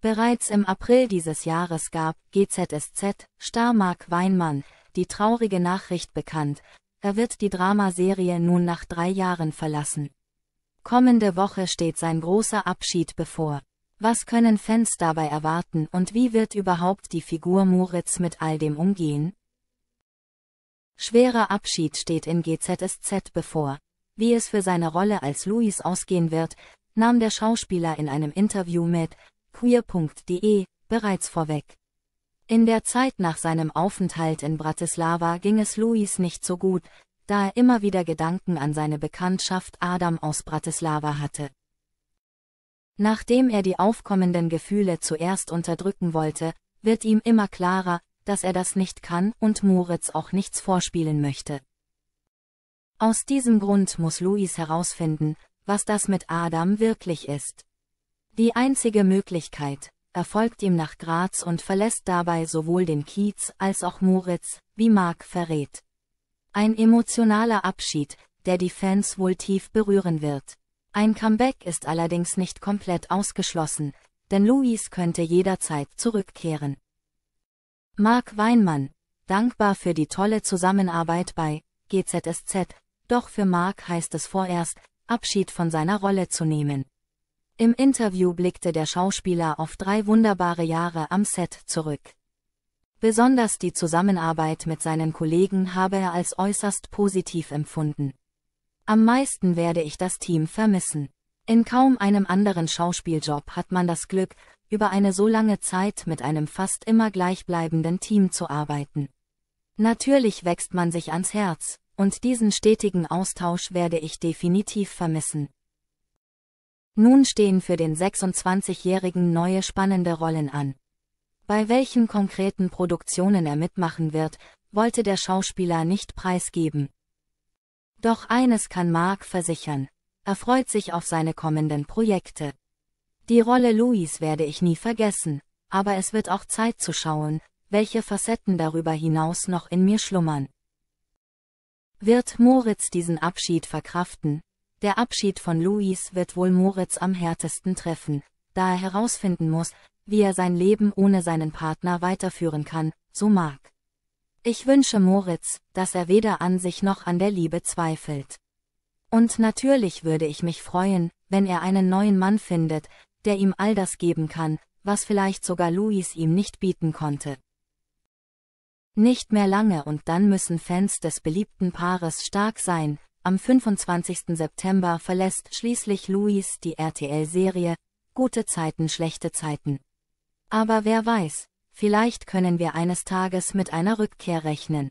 Bereits im April dieses Jahres gab GZSZ Star Mark Weinmann die traurige Nachricht bekannt, er wird die Dramaserie nun nach drei Jahren verlassen. Kommende Woche steht sein großer Abschied bevor. Was können Fans dabei erwarten und wie wird überhaupt die Figur Moritz mit all dem umgehen? Schwerer Abschied steht in GZSZ bevor. Wie es für seine Rolle als Luis ausgehen wird, nahm der Schauspieler in einem Interview mit, queer.de bereits vorweg. In der Zeit nach seinem Aufenthalt in Bratislava ging es Luis nicht so gut, da er immer wieder Gedanken an seine Bekanntschaft Adam aus Bratislava hatte. Nachdem er die aufkommenden Gefühle zuerst unterdrücken wollte, wird ihm immer klarer, dass er das nicht kann und Moritz auch nichts vorspielen möchte. Aus diesem Grund muss Luis herausfinden, was das mit Adam wirklich ist. Die einzige Möglichkeit, erfolgt ihm nach Graz und verlässt dabei sowohl den Kiez als auch Moritz, wie Mark verrät. Ein emotionaler Abschied, der die Fans wohl tief berühren wird. Ein Comeback ist allerdings nicht komplett ausgeschlossen, denn Luis könnte jederzeit zurückkehren. Mark Weinmann, dankbar für die tolle Zusammenarbeit bei GZSZ, doch für Mark heißt es vorerst, Abschied von seiner Rolle zu nehmen. Im Interview blickte der Schauspieler auf drei wunderbare Jahre am Set zurück. Besonders die Zusammenarbeit mit seinen Kollegen habe er als äußerst positiv empfunden. Am meisten werde ich das Team vermissen. In kaum einem anderen Schauspieljob hat man das Glück, über eine so lange Zeit mit einem fast immer gleichbleibenden Team zu arbeiten. Natürlich wächst man sich ans Herz, und diesen stetigen Austausch werde ich definitiv vermissen. Nun stehen für den 26-Jährigen neue spannende Rollen an. Bei welchen konkreten Produktionen er mitmachen wird, wollte der Schauspieler nicht preisgeben. Doch eines kann Mark versichern. Er freut sich auf seine kommenden Projekte. Die Rolle Louis werde ich nie vergessen, aber es wird auch Zeit zu schauen, welche Facetten darüber hinaus noch in mir schlummern. Wird Moritz diesen Abschied verkraften? Der Abschied von Luis wird wohl Moritz am härtesten treffen, da er herausfinden muss, wie er sein Leben ohne seinen Partner weiterführen kann, so mag. Ich wünsche Moritz, dass er weder an sich noch an der Liebe zweifelt. Und natürlich würde ich mich freuen, wenn er einen neuen Mann findet, der ihm all das geben kann, was vielleicht sogar Luis ihm nicht bieten konnte. Nicht mehr lange und dann müssen Fans des beliebten Paares stark sein, am 25. September verlässt schließlich Luis die RTL-Serie Gute Zeiten, schlechte Zeiten. Aber wer weiß, vielleicht können wir eines Tages mit einer Rückkehr rechnen.